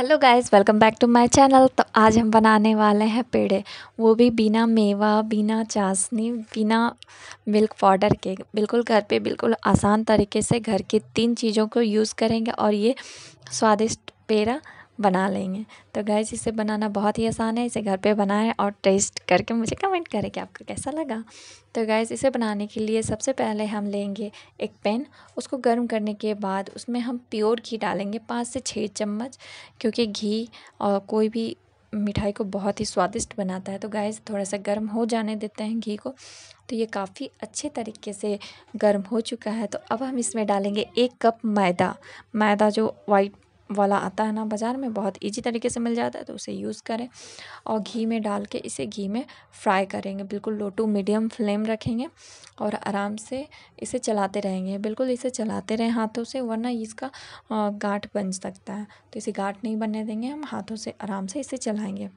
hello guys welcome back to my channel तो आज हम बनाने वाले हैं पेड़े वो भी बिना मेवा बिना चाशनी बिना मिल्क पाउडर के बिल्कुल घर पे बिल्कुल आसान तरीके से घर की तीन चीज़ों को यूज़ करेंगे और ये स्वादिष्ट पेड़ा बना लेंगे तो गैस इसे बनाना बहुत ही आसान है इसे घर पे बनाएं और टेस्ट करके मुझे कमेंट करें कि आपको कैसा लगा तो गैस इसे बनाने के लिए सबसे पहले हम लेंगे एक पैन उसको गर्म करने के बाद उसमें हम प्योर घी डालेंगे पाँच से छः चम्मच क्योंकि घी और कोई भी मिठाई को बहुत ही स्वादिष्ट बनाता है तो गैस थोड़ा सा गर्म हो जाने देते हैं घी को तो ये काफ़ी अच्छे तरीके से गर्म हो चुका है तो अब हम इसमें डालेंगे एक कप मैदा मैदा जो वाइट वाला आता है ना बाज़ार में बहुत ईजी तरीके से मिल जाता है तो उसे यूज़ करें और घी में डाल के इसे घी में फ्राई करेंगे बिल्कुल लो टू मीडियम फ्लेम रखेंगे और आराम से इसे चलाते रहेंगे बिल्कुल इसे चलाते रहें हाथों से वरना इसका गाठ बन सकता है तो इसे गाठ नहीं बनने देंगे हम हाथों से आराम से इसे चलाएँगे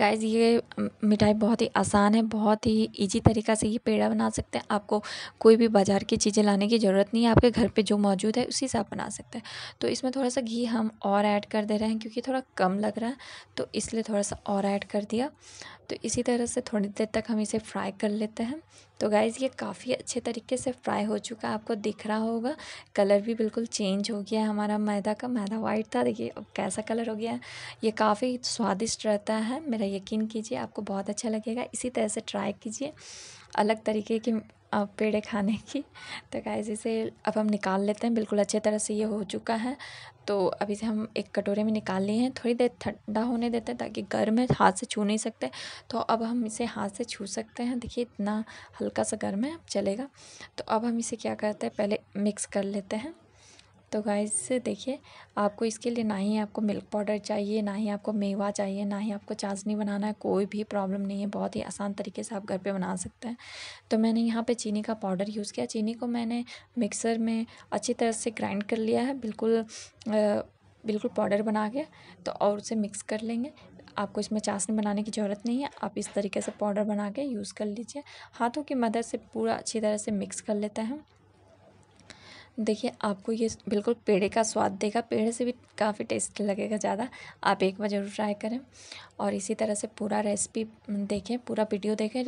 गाइज़ ये मिठाई बहुत ही आसान है बहुत ही इजी तरीका से ये पेड़ा बना सकते हैं आपको कोई भी बाज़ार की चीज़ें लाने की ज़रूरत नहीं है आपके घर पे जो मौजूद है उसी से आप बना सकते हैं तो इसमें थोड़ा सा घी हम और ऐड कर दे रहे हैं क्योंकि थोड़ा कम लग रहा है तो इसलिए थोड़ा सा और ऐड कर दिया तो इसी तरह से थोड़ी देर तक हम इसे फ्राई कर लेते हैं तो गाइज़ ये काफ़ी अच्छे तरीके से फ्राई हो चुका है आपको दिख रहा होगा कलर भी बिल्कुल चेंज हो गया है हमारा मैदा का मैदा वाइट था देखिए अब कैसा कलर हो गया है ये काफ़ी स्वादिष्ट रहता है मेरे है यकीन कीजिए आपको बहुत अच्छा लगेगा इसी तरह से ट्राई कीजिए अलग तरीके की पेड़े खाने की तो गाइस इसे अब हम निकाल लेते हैं बिल्कुल अच्छे तरह से ये हो चुका है तो अभी से हम एक कटोरे में निकाल लिए हैं थोड़ी देर ठंडा होने देते हैं ताकि गर्म है हाथ से छू नहीं सकते तो अब हम इसे हाथ से छू सकते हैं देखिए इतना हल्का सा गर्म है चलेगा तो अब हम इसे क्या करते हैं पहले मिक्स कर लेते हैं तो गाइस देखिए आपको इसके लिए ना ही आपको मिल्क पाउडर चाहिए ना ही आपको मेवा चाहिए ना ही आपको चाशनी बनाना है कोई भी प्रॉब्लम नहीं है बहुत ही आसान तरीके से आप घर पे बना सकते हैं तो मैंने यहाँ पे चीनी का पाउडर यूज़ किया चीनी को मैंने मिक्सर में अच्छी तरह से ग्राइंड कर लिया है बिल्कुल आ, बिल्कुल पाउडर बना के तो और उसे मिक्स कर लेंगे आपको इसमें चाशनी बनाने की ज़रूरत नहीं है आप इस तरीके से पाउडर बना के यूज़ कर लीजिए हाथों की मदद से पूरा अच्छी तरह से मिक्स कर लेते हैं देखिए आपको ये बिल्कुल पेड़े का स्वाद देगा पेड़े से भी काफ़ी टेस्टी लगेगा ज़्यादा आप एक बार ज़रूर ट्राई करें और इसी तरह से पूरा रेसिपी देखें पूरा वीडियो देखें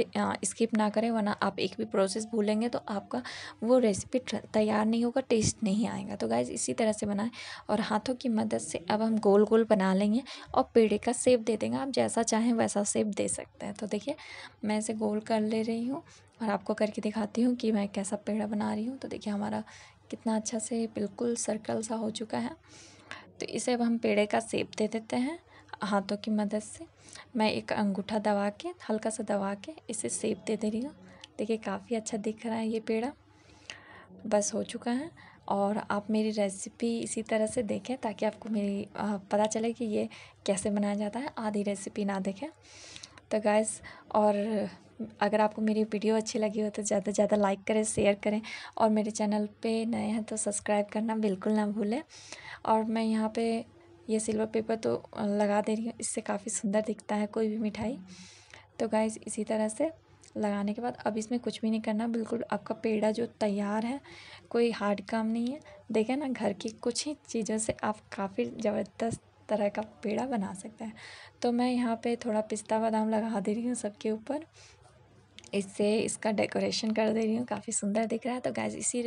स्किप ना करें वरना आप एक भी प्रोसेस भूलेंगे तो आपका वो रेसिपी तैयार नहीं होगा टेस्ट नहीं आएगा तो गाइज़ इसी तरह से बनाएं और हाथों की मदद से अब हम गोल गोल बना लेंगे और पेड़े का सेब दे देंगे आप जैसा चाहें वैसा सेब दे सकते हैं तो देखिए मैं इसे गोल कर ले रही हूँ और आपको करके दिखाती हूँ कि मैं कैसा पेड़ा बना रही हूँ तो देखिए हमारा कितना अच्छा से बिल्कुल सर्कल सा हो चुका है तो इसे अब हम पेड़े का सेप दे देते हैं हाथों की मदद से मैं एक अंगूठा दबा के हल्का सा दबा के इसे सेप दे दे रही हूँ देखिए काफ़ी अच्छा दिख रहा है ये पेड़ा बस हो चुका है और आप मेरी रेसिपी इसी तरह से देखें ताकि आपको मेरी पता चले कि ये कैसे बनाया जाता है आधी रेसिपी ना देखें तो गैस और अगर आपको मेरी वीडियो अच्छी लगी हो तो ज़्यादा से ज़्यादा लाइक करें शेयर करें और मेरे चैनल पे नए हैं तो सब्सक्राइब करना बिल्कुल ना भूलें और मैं यहाँ पे ये सिल्वर पेपर तो लगा दे रही हूँ इससे काफ़ी सुंदर दिखता है कोई भी मिठाई तो गाइज इसी तरह से लगाने के बाद अब इसमें कुछ भी नहीं करना बिल्कुल आपका पेड़ा जो तैयार है कोई हार्ड काम नहीं है देखें ना घर की कुछ ही चीज़ों से आप काफ़ी ज़बरदस्त तरह का पेड़ा बना सकता है तो मैं यहाँ पे थोड़ा पिस्ता बादाम लगा दे रही हूँ सबके ऊपर इससे इसका डेकोरेशन कर दे रही हूँ काफ़ी सुंदर दिख रहा है तो गैस इसी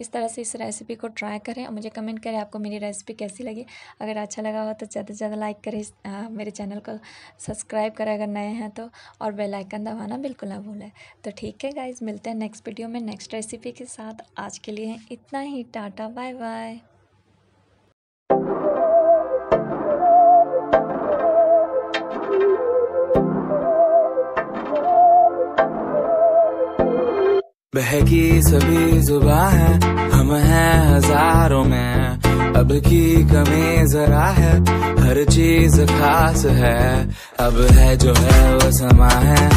इस तरह से इस रेसिपी को ट्राई करें और मुझे कमेंट करें आपको मेरी रेसिपी कैसी लगी अगर अच्छा लगा हो तो ज़्यादा से ज़्यादा लाइक करें आ, मेरे चैनल को सब्सक्राइब करें अगर नए हैं तो और बेल आइकन दबाना बिल्कुल ना भूलें तो ठीक है गाइज़ मिलते हैं नेक्स्ट वीडियो में नेक्स्ट रेसिपी के साथ आज के लिए इतना ही टाटा बाय बाय बहकी सभी जुबा है हम हैं हजारों में अब की कमी जरा है हर चीज खास है अब है जो है वो समा है